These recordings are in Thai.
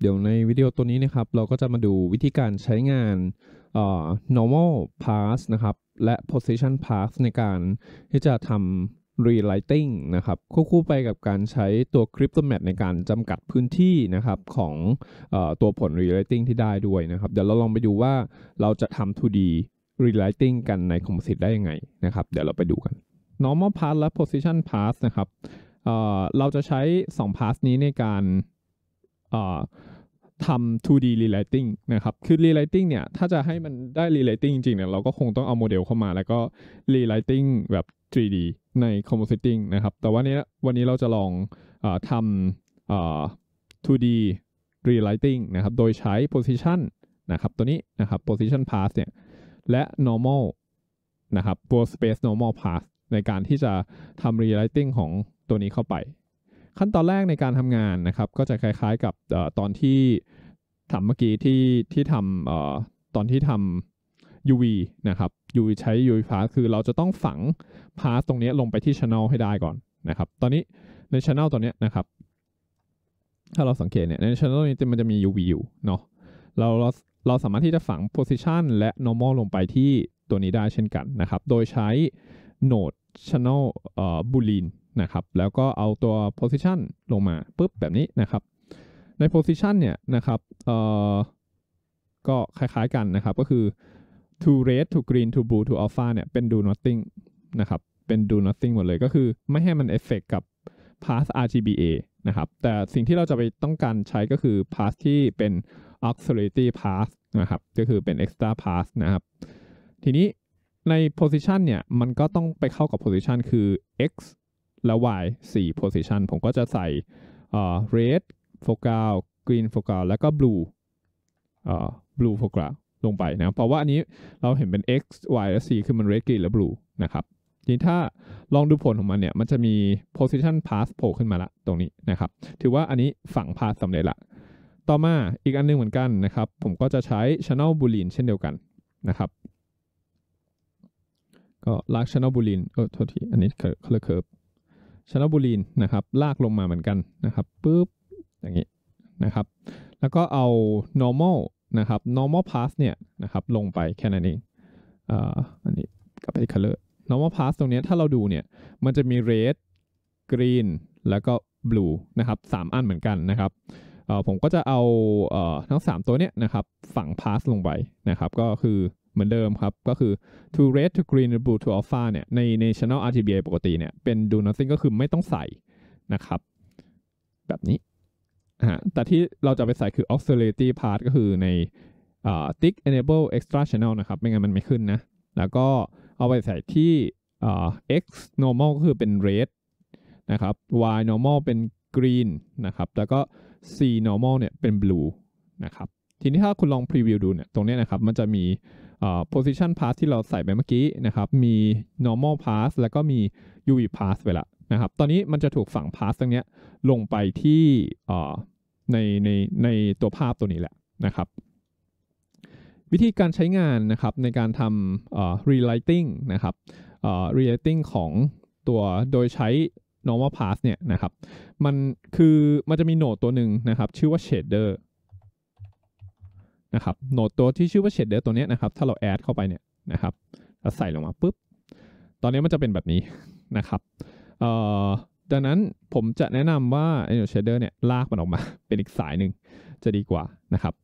เดี๋ยวในวิดีโอตัวนี้นะครับ เราก็จะมาดูวิธีการใช้งาน normal pass นะครับและ position pass ในการที่จะทำ relighting นะครับควบคู่ไปกับการใช้ตัว cryptomat ในการจำกัดพื้นที่นะครับของอตัวผล relighting ที่ได้ด้วยนะครับ เดี๋ยวเราลองไปดูว่าเราจะทำ 2D relighting กันในมพิวเตอร์ได้ยังไงนะครับเดี๋ยวเราไปดูกัน normal pass และ position pass นะครับเเราจะใช้ 2 pass นี้ในการทำ 2D relighting นะครับ คือ relighting เนี่ย ถ้าจะให้มันได้ relighting จริงๆ เนี่ย เราก็คงต้องเอาโมเดลเข้ามา แล้วก็ relighting แบบ 3D ใน compositing นะครับ แต่วันนี้ วันนี้เราจะลองอทำ 2D relighting นะครับ โดยใช้ position นะครับ ตัวนี้นะครับ position pass เนี่ย และ normal นะครับ w o r d s p a c e normal pass ในการที่จะทำ relighting ของตัวนี้เข้าไปขั้นตอนแรกในการทำงานนะครับ ก็จะคล้ายๆกับตอนที่ทำเมื่อกี้ที่ที่ทำตอนที่ทำ UV นะครับ UV ใช้ UV พาคือเราจะต้องฝังพาสตรงนี้ลงไปที่ Channel ให้ได้ก่อน นะครับ ตอนนี้ใน Channel ตัวนี้นะครับ ถ้าเราสังเกตเนี่ย ใน Channel นี้มันจะมี UV อยู่เนาะเราเราเราสามารถที่จะฝัง position และ normal ลงไปที่ตัวนี้ได้เช่นกันนะครับ โดยใช้ node channel บูลีนนะครับแล้วก็เอาตัว position ลงมาปุ๊บ แบบนี้นะครับใน position เนี่ยนะครับเอ่อก็คล้ายๆกันนะครับ ก็คือ to red to green to blue to alpha เนี่ย เป็น do nothing นะครับเป็น do nothing หมดเลย ก็คือไม่ให้มันเอฟเฟกกับ p a s s RGBA นะครับ แต่สิ่งที่เราจะไปต้องการใช้ก็คือ p a s s ที่เป็น auxiliary p a s s นะครับก็คือเป็น extra p a s s นะครับทีนี้ใน position เนี่ย มันก็ต้องไปเข้ากับ position คือ x แลว Y 4 position ผมก็จะใส่ red foreground green foreground แล้วก็ blue blue foreground ลงไปนะเพราะว่าอันนี้เราเห็นเป็น x y และ c คือมัน red green และ blue นะครับทีนี้ถ้าลองดูผลของมันเนี่ย มันจะมี position pass โผล่ขึ้นมาละตรงนี้นะครับ ถือว่าอันนี้ฝั่ง pass สำเร็จละต่อมาอีกอันนึงเหมือนกันนะครับ ผมก็จะใช้ channel boolean เช่นเดียวกันนะครับ ก็ลาก channel boolean เออโทษที อันนี้ curve color curve ชลบุรีนะครับลากลงมาเหมือนกันนะครับปุ๊บ อย่างนี้นะครับแล้วก็เอา normal นะครับ normal pass เนี่ยนะครับลงไปแค่นั้นเองอันนี้ กลับไปที่ color normal pass ตรงนี้ถ้าเราดูเนี่ยมันจะมี red green แล้วก็ blue นะครับสามอันเหมือนกันนะครับผมก็จะเอาทั้ง 3 ตัวเนี้ยนะครับฝั่ง pass ลงไปนะครับก็คือเหมือนเดิมครับ ก็คือ to red to green to blue to alpha เนี่ย ใน national RTBA ปกติเนี่ย เป็น do nothing ก็คือไม่ต้องใส่ นะครับ แบบนี้ฮะแต่ที่เราจะไปใส่คือ auxiliary part ก็คือใน tick enable extra channel นะครับ ไม่งั้นมันไม่ขึ้นนะ แล้วก็เอาไปใส่ที่ x normal ก็คือเป็น red นะครับ y normal เป็น green นะครับ แล้วก็ c normal เนี่ยเป็น blue นะครับ ทีนี้ถ้าคุณลอง preview ดูเนี่ย ตรงนี้นะครับมันจะมี position pass ที่เราใส่ไปเมื่อกี้นะครับ มี normal pass แล้วก็มี uv pass ไปละนะครับ ตอนนี้มันจะถูกฝัง pass ตรงนี้ลงไปที่ในในในตัวภาพตัวนี้แหละนะครับ วิธีการใช้งานนะครับในการทำ relighting นะครับ relighting ของตัวโดยใช้ normal pass เนี่ยนะครับมันคือมันจะมีโหนดตัวหนึ่งนะครับ ชื่อว่า shader นะครับโหนดตัวที่ชื่อว่าเชดเดอร์ตัวนี้นะครับถ้าเราแอดเข้าไปเนี่ยนะครับแล้วใส่ลงมาปุ๊บ ตอนนี้มันจะเป็นแบบนี้นะครับดังนั้นผมจะแนะนำว่าไอ้โหนดเชดเดอร์เนี่ยลากมันออกมา เป็นอีกสายหนึ่งจะดีกว่านะครับ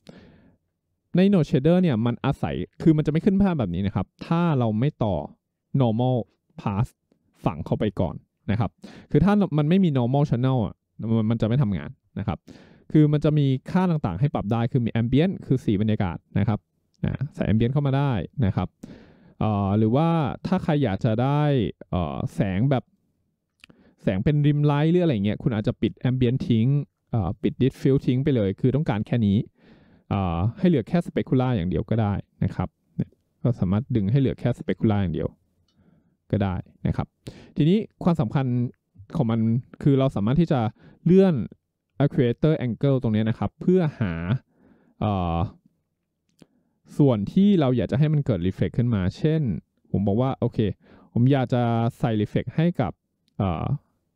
ใน Node Shader เนี่ยมันอาศัยคือมันจะไม่ขึ้นภาพแบบนี้นะครับ ถ้าเราไม่ต่อ normal path ฝังเข้าไปก่อนนะครับ คือถ้ามันไม่มี normal channel มันจะไม่ทำงานนะครับคือมันจะมีค่าต่างๆ ให้ปรับได้ คือมีแอมเบียนคือสีบรรยากาศนะครับใส่แอมเบียนเข้ามาได้นะครับ หรือว่าถ้าใครอยากจะได้แสงแบบแสงเป็นริมไลท์หรืออะไรเงี้ย คุณอาจจะปิดแอมเบียนทิ้งปิดดิสฟิลทิ้งไปเลย คือต้องการแค่นี้ให้เหลือแค่สเปกุล่าอย่างเดียวก็ได้นะครับ ก็สามารถดึงให้เหลือแค่สเปกุล่าอย่างเดียวก็ได้นะครับ ทีนี้ความสำคัญของมัน คือเราสามารถที่จะเลื่อน creator angle ตรงนี้นะครับ เพื่อหาส่วนที่เราอยากจะให้มันเกิด reflect ขึ้นมา เช่นผมบอกว่า โอเค ผมอยากจะใส่ reflect ให้กับ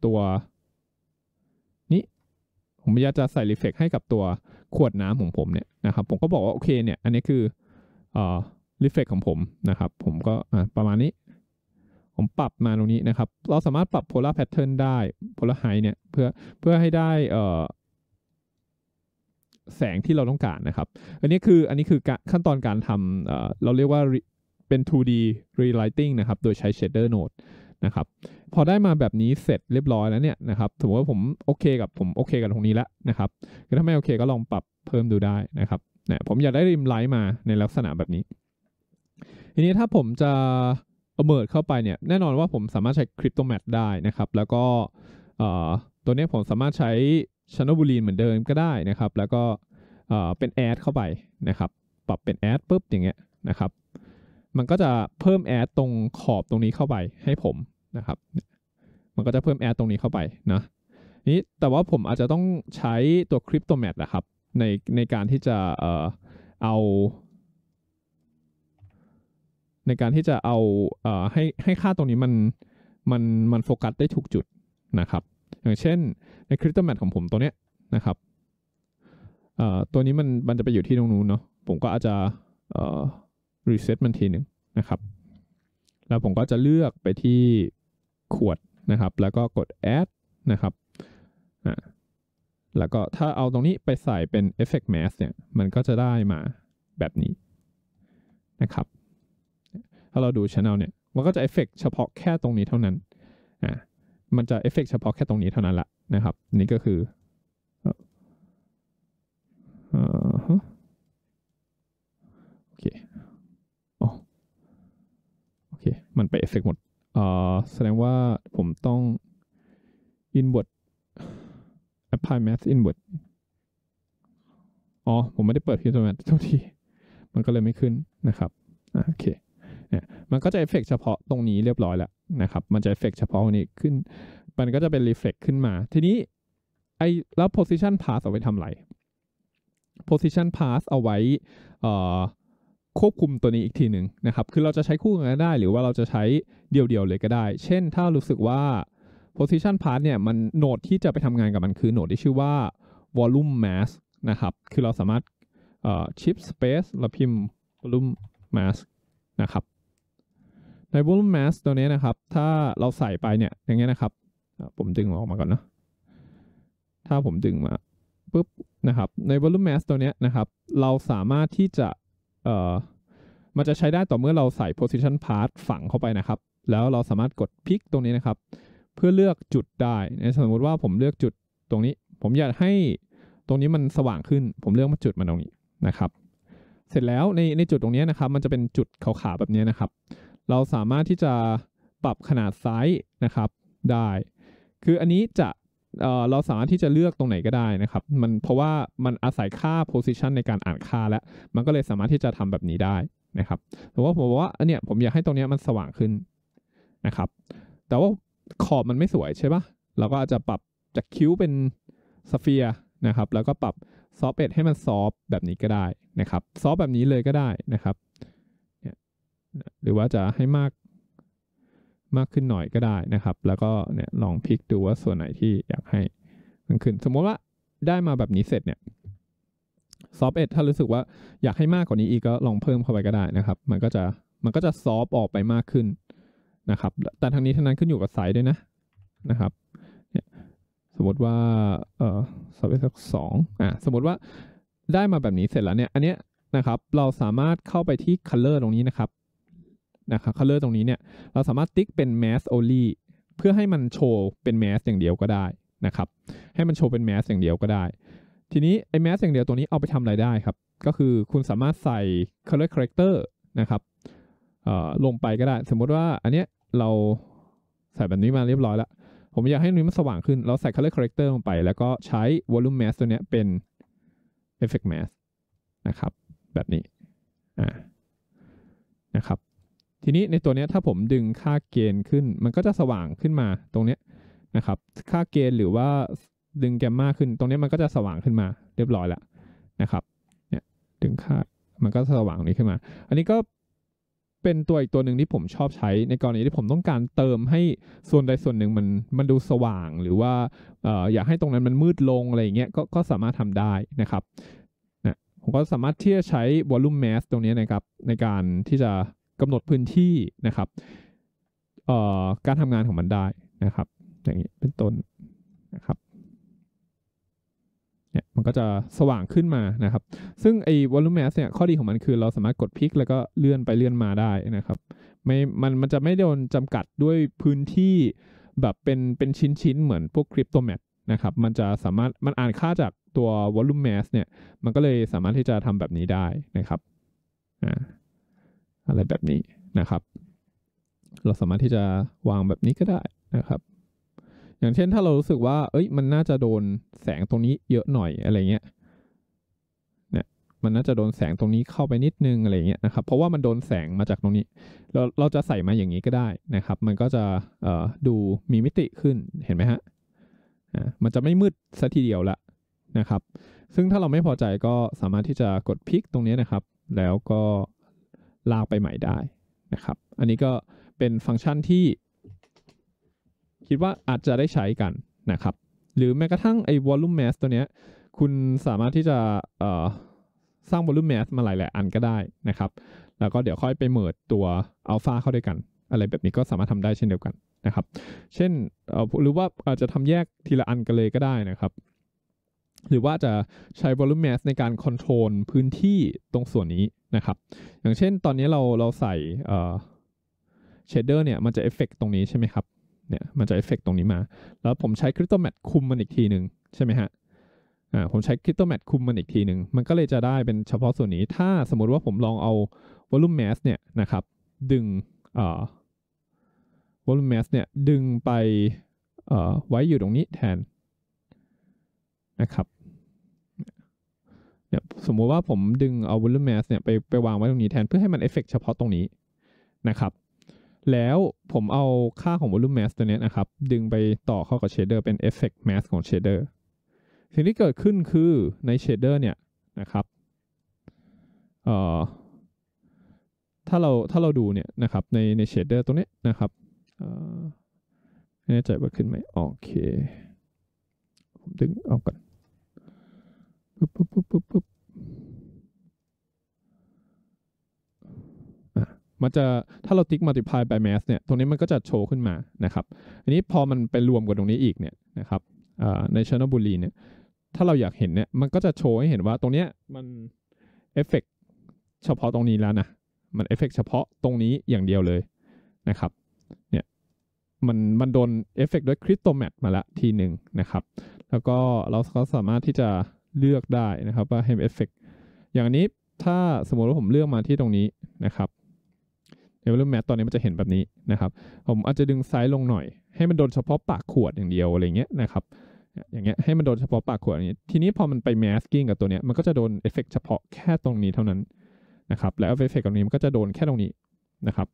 ตัว นี้ผมอยากจะใส่ reflect ให้กับตัวขวดน้ำของผมเนี่ยนะครับผมก็บอกว่า โอเคเนี่ย อันนี้คือ reflect ของผมนะครับ ผมก็ประมาณนี้ผมปรับมาตรงนี้นะครับ เราสามารถปรับโพลาร์แพทเทิร์นได้โพลาร์ไฮเนี่ยเพื่อเพื่อให้ได้ แสงที่เราต้องการนะครับ อันนี้คืออันนี้คือขั้นตอนการทำเเราเรียกว่าเป็น 2D relighting นะครับ โดยใช้ shader node นะครับ พอได้มาแบบนี้เสร็จเรียบร้อยแล้วเนี่ยนะครับถือว่าผมโอเคกับผมโอเคกับตรงนี้แล้วนะครับก็ถ้าไม่โอเคก็ลองปรับเพิ่มดูได้นะครับเนี่ยผมอยากได้ริมไลท์มาในลักษณะแบบนี้ ทีนี้ถ้าผมจะเมิร์ดเข้าไปเนี่ย แน่นอนว่าผมสามารถใช้คริปโตแมทได้นะครับ แล้วก็ตัวนี้ผมสามารถใช้ชานบูลีนเหมือนเดิมก็ได้นะครับ แล้วก็เป็นแอดเข้าไปนะครับ ปรับเป็นแอดปุ๊บอย่างเงี้ยนะครับ มันก็จะเพิ่มแอดตรงขอบตรงนี้เข้าไปให้ผมนะครับ มันก็จะเพิ่มแอดตรงนี้เข้าไปนะนี้แต่ว่าผมอาจจะต้องใช้ตัวคริปโตแมทนะครับในในการที่จะเอาในการที่จะเอาเอ่อให้ให้ค่าตรงนี้ มันมันมันโฟกัสได้ถูกจุดนะครับ อย่างเช่นในคริปโตแมทของผมตัวเนี้ยนะครับเอ่อตัวนี้มันมันจะไปอยู่ที่ตรงนู้นเนาะ ผมก็อาจจะเอ่อรีเซ็ตมันทีหนึ่งนะครับ แล้วผมก็จะเลือกไปที่ขวดนะครับ แล้วก็กด add นะครับอ่าแล้วก็ถ้าเอาตรงนี้ไปใส่เป็น effect mask เนี่ย มันก็จะได้มาแบบนี้นะครับถ้าเราดูชแนลเนี่ย มันก็จะเอฟเฟกเฉพาะแค่ตรงนี้เท่านั้นอ่ามันจะเอฟเฟกเฉพาะแค่ตรงนี้เท่านั้นละนะครับ นี่ก็คือโอเคอ๋อโอเคมันไปเอฟเฟกหมดอ่าแสดงว่าผมต้อง inward apply math inward อ๋อ ผมไม่ได้เปิดี i x e l แม t เท่าที่มันก็เลยไม่ขึ้นนะครับโอเคเนี่ยมันก็จะเอฟเฟกเฉพาะตรงนี้เรียบร้อยแล้วนะครับ มันจะเอฟเฟกเฉพาะตรงนี้ขึ้น มันก็จะเป็นรีเฟกขึ้นมา ทีนี้ไอแล้ว position pass เอาไว้ทำไร position pass เอาไว้ควบคุมตัวนี้อีกทีหนึ่งนะครับ คือเราจะใช้คู่กันได้ หรือว่าเราจะใช้เดี่ยวๆเลยก็ได้ เช่นถ้ารู้สึกว่า position pass เนี่ย มันโหนดที่จะไปทำงานกับมันคือโหนดที่ชื่อว่า volume mask นะครับ คือเราสามารถชิป space แล้วพิมพ์ volume mask นะครับใน volume mask ตัวนี้นะครับ ถ้าเราใส่ไปเนี่ยอย่างเงี้ยนะครับ ผมดึงออกมาก่อนเนาะ ถ้าผมดึงมาปุ๊บนะครับ ใน volume mask ตัวนี้นะครับ เราสามารถที่จะเอ่อมันจะใช้ได้ต่อเมื่อเราใส่ position part ฝังเข้าไปนะครับ แล้วเราสามารถกดพลิกตรงนี้นะครับ เพื่อเลือกจุดได้ในสมมติว่าผมเลือกจุดตรงนี้ ผมอยากให้ตรงนี้มันสว่างขึ้น ผมเลือกมาจุดมันตรงนี้นะครับ เสร็จแล้วในในจุดตรงนี้นะครับ มันจะเป็นจุดขาวๆแบบนี้นะครับเราสามารถที่จะปรับขนาดไซส์นะครับได้ คืออันนี้จะเเราสามารถที่จะเลือกตรงไหนก็ได้นะครับ มันเพราะว่ามันอาศัยค่า position ในการอ่านค่าแล้ว มันก็เลยสามารถที่จะทำแบบนี้ได้นะครับแต่ว่าผมบอกว่าอันเนี้ยผมอยากให้ตรงเนี้ยมันสว่างขึ้นนะครับ แต่ว่าขอบมันไม่สวยใช่ปะเราก็อาจจะปรับจากคิ้วเป็นสเฟียนะครับ แล้วก็ปรับซอฟเอ็ดให้มันซอฟแบบนี้ก็ได้นะครับซอฟแบบนี้เลยก็ได้นะครับหรือว่าจะให้มากมากขึ้นหน่อยก็ได้นะครับ แล้วก็เนี่ยลองพลิกดูว่าส่วนไหนที่อยากให้มันขึ้น สมมติว่าได้มาแบบนี้เสร็จเนี่ยซอฟเอ็ดถ้ารู้สึกว่าอยากให้มากกว่านี้อีกก็ลองเพิ่มเข้าไปก็ได้นะครับมันก็จะมันก็จะซอฟออกไปมากขึ้นนะครับแต่ทางนี้ทางนั้นขึ้นอยู่กับไซส์ด้วยนะนะครับเนี่ยสมมติว่าเออซอฟเอ็ดสักสองอ่ะสมมติว่าได้มาแบบนี้เสร็จแล้วเนี่ยอันเนี้ยนะครับเราสามารถเข้าไปที่คัลเลอร์ตรงนี้นะครับนะครับ color ตรงนี้เนี่ยเราสามารถติ๊กเป็น mask only เพื่อให้มันโชว์เป็น mask อย่างเดียวก็ได้นะครับ ให้มันโชว์เป็น mask อย่างเดียวก็ได้ ทีนี้ไอ้ mask อย่างเดียวตัวนี้ เอาไปทำอะไรได้ครับ ก็คือคุณสามารถใส่ color character นะครับลงไปก็ได้สมมติว่าอันเนี้ยเราใส่แบบนี้มาเรียบร้อยแล้ว ผมอยากให้นี้มันสว่างขึ้นเราใส่ color character ลงไปแล้วก็ใช้ volume mask ตัวเนี้ยเป็น effect mask นะครับแบบนี้อ่านะครับทีนี้ในตัวนี้ถ้าผมดึงค่าเกณฑ์ขึ้น มันก็จะสว่างขึ้นมาตรงนี้นะครับ ค่าเกณฑ์หรือว่าดึงแกมมาขึ้น ตรงนี้มันก็จะสว่างขึ้นมาเรียบร้อยแล้วนะครับ เนี่ยดึงค่ามันก็สว่างนี้ขึ้นมา อันนี้ก็เป็นตัวอีกตัวหนึ่งที่ผมชอบใช้ ในกรณีที่ผมต้องการเติมให้ส่วนใดส่วนหนึ่งมันมันดูสว่างหรือว่าอออยากให้ตรงนั้นมันมืดลงอะไรอย่างเงี้ย ก็ก็สามารถทำได้นะครับนะผมก็สามารถที่จะใช้ volume mask ตรงนี้นะครับในการที่จะกำหนดพื้นที่นะครับการทำงานของมันได้นะครับ อย่างนี้เป็นต้นนะครับเนี่ยมันก็จะสว่างขึ้นมานะครับ ซึ่งไอ้ volume m a s สเนี่ยข้อดีของมันคือเราสามารถกดพลิกแล้วก็เลื่อนไปเลื่อนมาได้นะครับไม่มันมันจะไม่โดนจำกัดด้วยพื้นที่แบบเป็นเป็นชิ้นชิ้นเหมือนพวกคริปโตแมทนะครับ มันจะสามารถมันอ่านค่าจากตัว volume m a s สเนี่ย มันก็เลยสามารถที่จะทำแบบนี้ได้นะครับอ่าอะไรแบบนี้นะครับ เราสามารถที่จะวางแบบนี้ก็ได้นะครับ อย่างเช่นถ้าเรารู้สึกว่า เอ้ย มันน่าจะโดนแสงตรงนี้เยอะหน่อยอะไรเงี้ยเนี่ยมันน่าจะโดนแสงตรงนี้เข้าไปนิดนึงอะไรเงี้ยนะครับ เพราะว่ามันโดนแสงมาจากตรงนี้ เราเราจะใส่มาอย่างนี้ก็ได้นะครับ มันก็จะดูมีมิติขึ้น เห็นไหมฮะมันจะไม่มืดซะทีเดียวละนะครับ ซึ่งถ้าเราไม่พอใจก็สามารถที่จะกดพลิก ตรงนี้นะครับ แล้วก็ลากไปใหม่ได้นะครับ อันนี้ก็เป็นฟังก์ชันที่คิดว่าอาจจะได้ใช้กันนะครับ หรือแม้กระทั่งไอ้ volume mass ตัวเนี้ย คุณสามารถที่จะสร้าง volume mass มาหลายหลายอันก็ได้นะครับ แล้วก็เดี๋ยวค่อยไปเมิดตัว alpha เข้าด้วยกัน อะไรแบบนี้ก็สามารถทำได้เช่นเดียวกันนะครับ เช่นหรือว่าอาจจะทำแยกทีละอันกันเลยก็ได้นะครับหรือว่าจะใช้ volume mask ในการคอนโทรลพื้นที่ตรงส่วนนี้นะครับ อย่างเช่นตอนนี้เราเราใส่เชดเดอร์เนี่ยมันจะเอฟเฟกตรงนี้ใช่ไหมครับเนี่ยมันจะเอฟเฟกตรงนี้มา แล้วผมใช้คริปโตแมทคุมมันอีกทีหนึ่งใช่ไหมฮะอ่าผมใช้คริปโตแมทคุมมันอีกทีหนึ่งมันก็เลยจะได้เป็นเฉพาะส่วนนี้ถ้าสมมติว่าผมลองเอา volume mask เนี่ยนะครับดึงเอ่อ volume mask เนี่ยดึงไปเอ่อไว้อยู่ตรงนี้แทนนะครับเนี่ยสมมุติว่าผมดึงเอาวอลลุ e ม a s เนี่ยไปไปวางไว้ตรงนี้แทนเพื่อให้มันเอฟเฟกเฉพาะตรงนี้นะครับ แล้วผมเอาค่าของวอลลุ e ม a s ตัวนี้นะครับดึงไปต่อเข้ากับเชเดอร์เป็นอฟเฟกต์แมสของเชเดอร์สิ่งที่เกิดขึ้นคือในเชเดอร์เนี่ยนะครับเอ่อถ้าเราถ้าเราดูเนี่ยนะครับในในเชเดอร์ตรงนี้นะครับเอ่อแน่ใจว่าขึ้นไหมโอเคผมดึงเอาก่อนปุ๊บปุ๊บปุ๊บปุ๊บมันจะถ้าเราติ๊ก multiply by mass เนี่ยตรงนี้มันก็จะโชว์ขึ้นมานะครับ อันนี้พอมันไปรวมกับตรงนี้อีกเนี่ยนะครับในชนบุรีเนี่ยถ้าเราอยากเห็นเนี่ยมันก็จะโชว์ให้เห็นว่าตรงเนี้ยมันเอฟเฟกเฉพาะตรงนี้แล้วนะมันเอฟเฟกเฉพาะตรงนี้อย่างเดียวเลยนะครับเนี่ยมันมันโดนเอฟเฟกด้วยคริสโตแมทมาละทีหนึ่งนะครับ แล้วก็เราก็สามารถที่จะเลือกได้นะครับว่าให้เอฟเฟกอย่างนี้ถ้าสมมติว่าผมเลือกมาที่ตรงนี้นะครับเอเวอร์แมทตอนนี้มันจะเห็นแบบนี้นะครับ ผมอาจจะดึงไซส์ลงหน่อยให้มันโดนเฉพาะปากขวดอย่างเดียวอะไรเงี้ยนะครับอย่างเงี้ยให้มันโดนเฉพาะปากขวดอย่างเงี้ยทีนี้พอมันไปแมสกิ้งกับตัวเนี้ยมันก็จะโดนเอฟเฟกเฉพาะแค่ตรงนี้เท่านั้นนะครับแล้วเอฟเฟกตรงนี้มันก็จะโดนแค่ตรงนี้นะครับ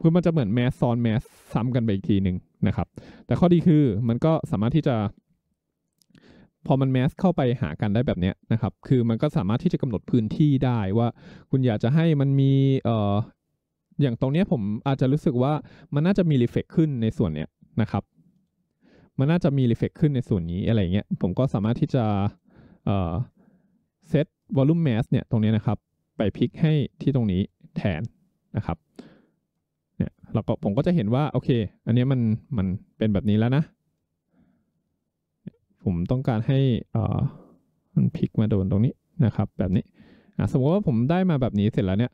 คือมันจะเหมือนแมสซ้อนแมสซ้ำกันไปอีกทีหนึ่งนะครับแต่ข้อดีคือมันก็สามารถที่จะพอมันแมสเข้าไปหากันได้แบบนี้นะครับ คือมันก็สามารถที่จะกำหนดพื้นที่ได้ว่า คุณอยากจะให้มันมีเอ่ออย่างตรงนี้ผมอาจจะรู้สึกว่ามันน่าจะมีรีเฟกขึ้นในส่วนเนี้ยนะครับ มันน่าจะมีรีเฟกขึ้นในส่วนนี้อะไรเงี้ย ผมก็สามารถที่จะเอ่อเซตวอลลุ่มแมสเนี่ยตรงนี้นะครับ ไปพลิกให้ที่ตรงนี้แทนนะครับ เนี่ยเราก็ผมก็จะเห็นว่าโอเค อันนี้มันมันเป็นแบบนี้แล้วนะผมต้องการให้มันพลิกมาโดนตรงนี้นะครับ แบบนี้ สมมติว่าผมได้มาแบบนี้เสร็จแล้วเนี่ย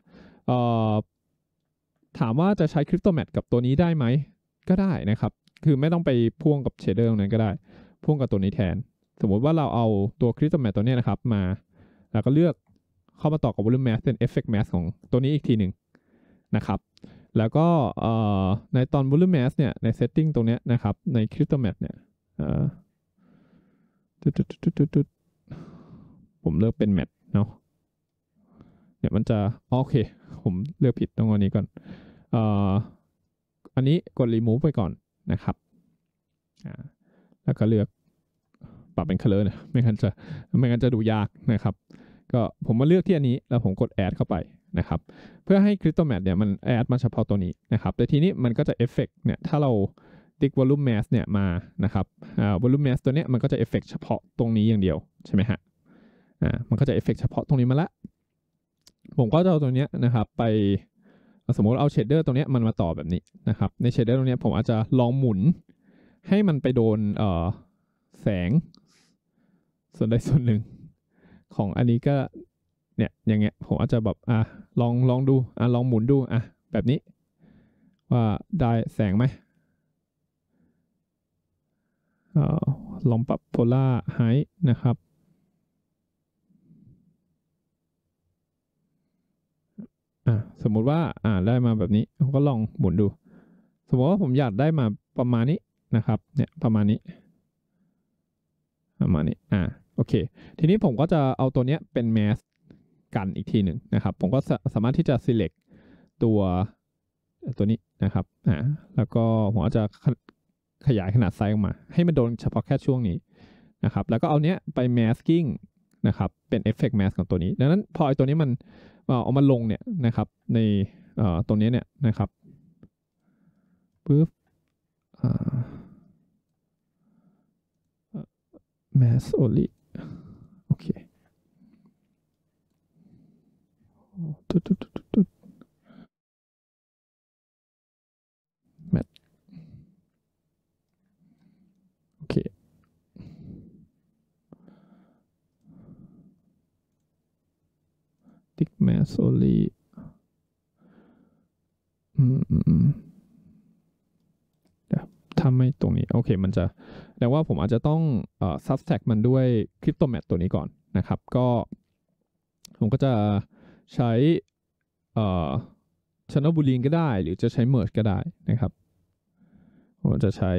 ถามว่าจะใช้คริปโตแมทกับตัวนี้ได้ไหม ก็ได้นะครับ คือไม่ต้องไปพ่วงกับเชเดอร์ตรงนั้นก็ได้ พ่วงกับตัวนี้แทน สมมติว่าเราเอาตัวคริปโตแมทตัวนี้นะครับ มา แล้วก็เลือกเข้ามาต่อกับวอลลุ่มแมสเป็นอฟเฟกต์แมสของตัวนี้อีกทีหนึ่งนะครับ แล้วก็ในตอนวอลลุ่มแมสเนี่ยในเซตติ้งตรงนี้นะครับในริสตัลแมทเนี่ยผมเลือกเป็นแมทเนาะเดี๋ยวมันจะโอเค ผมเลือกผิดตรงอันนี้ก่อนเอ่ออันนี้กดรีมูฟไปก่อนนะครับอ่าแล้วก็เลือกปรับเป็นคลเลอร์นะไม่งั้นจะไม่งั้นจะดูยากนะครับ ก็ผมมาเลือกที่อันนี้ แล้วผมกดแอดเข้าไปนะครับ เพื่อให้คริปโตแมทเนี่ยมันแอดมาเฉพาะตัวนี้นะครับแต่ทีนี้มันก็จะเอฟเฟกเนี่ยถ้าเรา Static Volume Mass เนี่ยมานะครับ Volume Mass ตัวเนี้ยมันก็จะเอฟเฟกเฉพาะตรงนี้อย่างเดียว ใช่ไหมฮะ อ่า มันก็จะเอฟเฟกเฉพาะตรงนี้มาละ ผมก็จะเอาตัวเนี้ยนะครับ ไป สมมติเอาเชดเดอร์ตรงนี้ยมันมาต่อแบบนี้นะครับ ในเชดเดอร์ตรงนี้ยผมอาจจะลองหมุน ให้มันไปโดนอแสง ส่วนใดส่วนหนึ่ง ของอันนี้ก็ เนี่ย อย่างเงี้ย ผมอาจจะแบบ อ่ะลองลองดู อ่ะลองหมุนดู อ่ะแบบนี้ ว่าได้แสงไหมลองปับโพล่าไฮนะครับสมมุติว่า อ่าได้มาแบบนี้ก็ลองหมุนดู สมมติว่าผมอยากได้มาประมาณนี้นะครับ เนี่ย ประมาณนี้ ประมาณนี้ อ่า โอเค ทีนี้ผมก็จะเอาตัวเนี้ยเป็นแมสกันอีกทีหนึ่งนะครับ ผมก็สามารถที่จะ select ตัวตัวนี้นะครับ อ่า แล้วก็ผมจะขยายขนาดไซส์ออกมาให้มันโดนเฉพาะแค่ช่วงนี้นะครับ แล้วก็เอาเนี้ยไป masking นะครับ เป็น effect mask ของตัวนี้ ดังนั้นพอไอตัวนี้มันเอามาลงเนี่ยนะครับ ในตรงนี้เนี่ยนะครับปุ๊บ mass only โอเค Big Mass Only ถ้าไม่ตรงนี้โอเคมันจะแต่ว่าผมอาจจะต้องซับแท็กมันด้วยคริปโตแมทตัวนี้ก่อนนะครับ ก็ผมก็จะใช้เอ่อชนบุรีก็ได้ หรือจะใช้เมิร์ชก็ได้นะครับ ผมจะใช้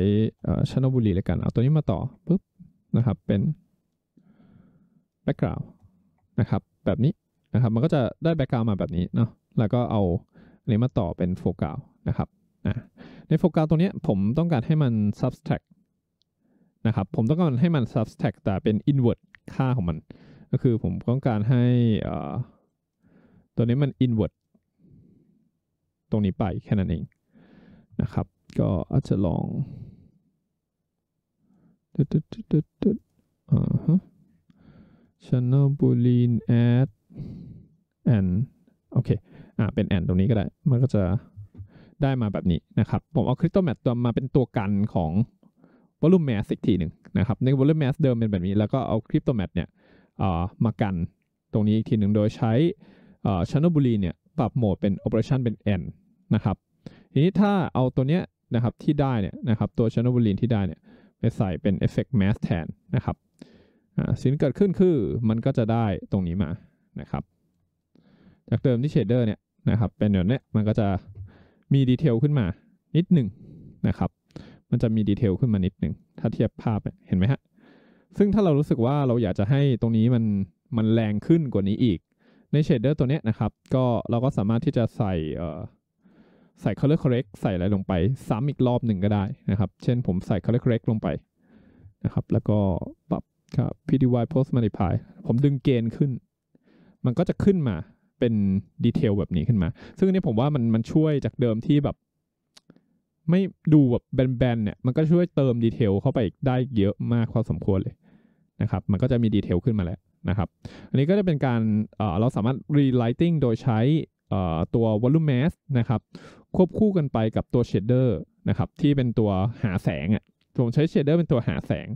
ชนบุรีเลยกันเอาตัวนี้มาต่อปุ๊บนะครับเป็น background นะครับแบบนี้นะครับมันก็จะได้แบ็กกราวมาแบบนี้เนาะแล้วก็เอาอันนี้มาต่อเป็นโฟกัสนะครับในโฟกัสตัวนี้ผมต้องการให้มัน subtract นะครับ ผมต้องการให้มัน subtract แต่เป็น invert ค่าของมัน ก็คือผมต้องการให้ตัวนี้มัน invert ตรงนี้ไปแค่นั้นเองนะครับก็อาจจะลองตึ๊ดต๊ดต๊ดต๊ดอ่าฮะ channel boolean add and โอเค อ่า เป็น and ตรงนี้ก็ได้ มันก็จะได้มาแบบนี้นะครับ ผมเอาคริสตัลแมทตัวมาเป็นตัวกันของวอลล m e แม s อีกทีหนึ่งนะครับ ในวอลล m e แม s เดิมเป็นแบบนี้ แล้วก็เอาคริปโตแมทเนี่ยอ่มากันตรงนี้อีกทีหนึ่งโดยใช้อ่ชานอบุรีเนี่ย ปรับโหมดเป็นโอเปอเรชันเป็น n นะครับ ทีนี้ถ้าเอาตัวเนี้ยนะครับที่ได้เนี่ยนะครับ ตัวชานอบุรีที่ได้เนี่ยไปใส่เป็นเอฟเฟกต์แมสแทนนะครับ อ่า สิ่งที่เกิดขึ้นคือ มันก็จะได้ตรงนี้มา นะครับจากเดิมที่เชดเดอร์เนี่ยนะครับเป็นแบบนี้มันก็จะมีดีเทลขึ้นมานิดหนึ่งนะครับมันจะมีดีเทลขึ้นมานิดหนึ่ง ถ้าเทียบภาพเห็นไหมฮะ ซึ่งถ้าเรารู้สึกว่าเราอยากจะให้ตรงนี้มันมันแรงขึ้นกว่านี้อีก ในเชดเดอร์ตัวนี้นะครับก็เราก็สามารถที่จะใส่ใส่ color correct ใส่อะไรลงไปซ้ำอีกรอบหนึ่งก็ได้นะครับ เช่นผมใส่ color correct ลงไปนะครับแล้วก็ปรับครับ pdy post multiply ผมดึงเกณฑ์ขึ้น มันก็จะขึ้นมาเป็นดีเทลแบบนี้ขึ้นมา ซึ่งนี่ผมว่ามันมันช่วยจากเดิมที่แบบไม่ดูแบบแบนๆเนี่ย มันก็ช่วยเติมดีเทลเข้าไปได้เยอะมากพอสมควรเลยนะครับ มันก็จะมีดีเทลขึ้นมาแล้วนะครับ อันนี้ก็จะเป็นการเเราสามารถรีไลติ t i โดยใช้ตัว volume mask นะครับ ควบคู่กันไปกับตัว shader นะครับที่เป็นตัวหาแสงอ่ะผมใช้ shader เป็นตัวหาแสง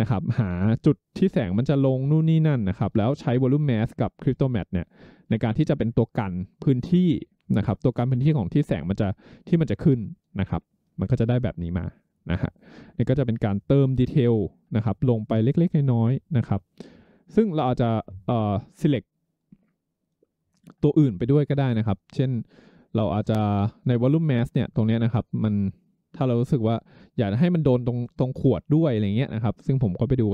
นะครับ หาจุดที่แสงมันจะลงนู่นนี่นั่นนะครับ แล้วใช้ volume mask กับ cryptomat เนี่ยในการที่จะเป็นตัวกันพื้นที่นะครับ ตัวกันพื้นที่ของที่แสงมันจะที่มันจะขึ้นนะครับ มันก็จะได้แบบนี้มานะฮะนี่ก็จะเป็นการเติมดีเทลนะครับ ลงไปเล็กๆ น้อยๆนะครับ ซึ่งเราอาจจะเอ่อ select ตัวอื่นไปด้วยก็ได้นะครับ เช่นเราอาจจะใน volume mass เนี่ยตรงนี้นะครับ มันถ้าเรารู้สึกว่าอยากให้มันโดนตรงตรงขวดด้วยอะไรเงี้ยนะครับ ซึ่งผมก็ไปดู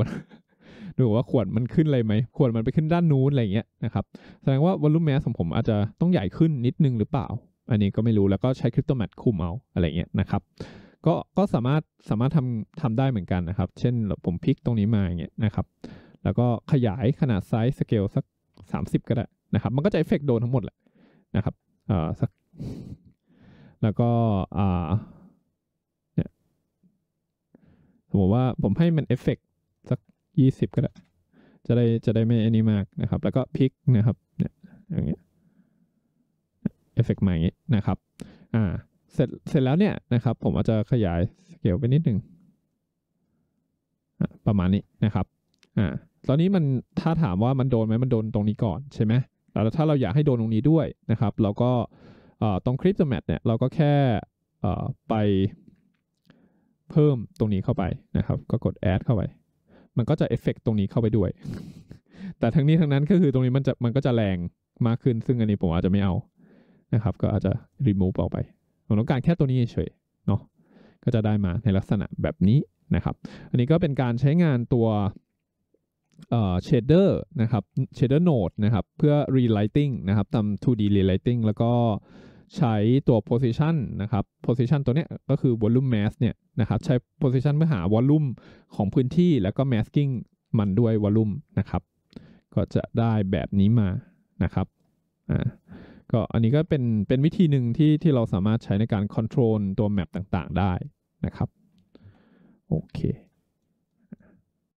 ดูว่าขวดมันขึ้นอะไรไหมขวดมันไปขึ้นด้านนู้นอะไรเงี้ยนะครับแสดงว่าวอลลุ่มแมสของผมอาจจะต้องใหญ่ขึ้นนิดนึงหรือเปล่า อันนี้ก็ไม่รู้แล้วก็ใช้คริปโตแมทคุมเอาอะไรเงี้ยนะครับก็ก็สามารถสามารถทำทำได้เหมือนกันนะครับ เช่นผมพลิกตรงนี้มาอย่างเงี้ยนะครับแล้วก็ขยายขนาดไซส์สเกลสัก 30 ก็ได้นะครับมันก็จะเอฟเฟกโดนทั้งหมดแหละนะครับเอ่อสักแล้วก็อ่าเนี่ยสมมติว่าผมให้มันเอฟเฟกยี่สิบก็ได้ จะได้จะได้ไม่อนิี้มากนะครับ แล้วก็พลิกนะครับ เนี่ย อย่างเงี้ย เอฟเฟกต์ใหม่นะครับ อ่า เสร็จเสร็จแล้วเนี่ยนะครับ ผมอาจจะขยายสเกลไปนิดหนึ่ง ประมาณนี้นะครับ อ่า ตอนนี้มัน ถ้าถามว่า มันโดนไหม มันโดนตรงนี้ก่อนใช่ไหมแล้วถ้าเราอยากให้โดนตรงนี้ด้วยนะครับ เราก็ตรงคริปัตแมทเนี่ย เราก็แค่ไป เพิ่มตรงนี้เข้าไปนะครับ ก็กด add เข้าไปมันก็จะเอฟเฟกตรงนี้เข้าไปด้วย แต่ทั้งนี้ทั้งนั้นก็คือตรงนี้มันจะมันก็จะแรงมากขึ้นซึ่งอันนี้ผมอาจจะไม่เอานะครับ ก็อาจจะรีมูฟออกไปผมต้องการแค่ตัวนี้เฉยเนาะก็จะได้มาในลักษณะแบบนี้นะครับ อันนี้ก็เป็นการใช้งานตัวเอ่อเชเดอร์นะครับเชเดอร์โนดนะครับเพื่อรีไลติงนะครับทำ 2D รีไลติงแล้วก็ใช้ตัว position นะครับ position ตัวเนี้ยก็คือ volume mask เนี่ยนะครับ ใช้ position เพื่อหา volume ของพื้นที่แล้วก็ masking มันด้วย volume นะครับ ก็จะได้แบบนี้มานะครับอ่าก็อันนี้ก็เป็นเป็นวิธีหนึ่งที่ที่เราสามารถใช้ในการ control ตัว map ต่างๆ ได้นะครับ โอเค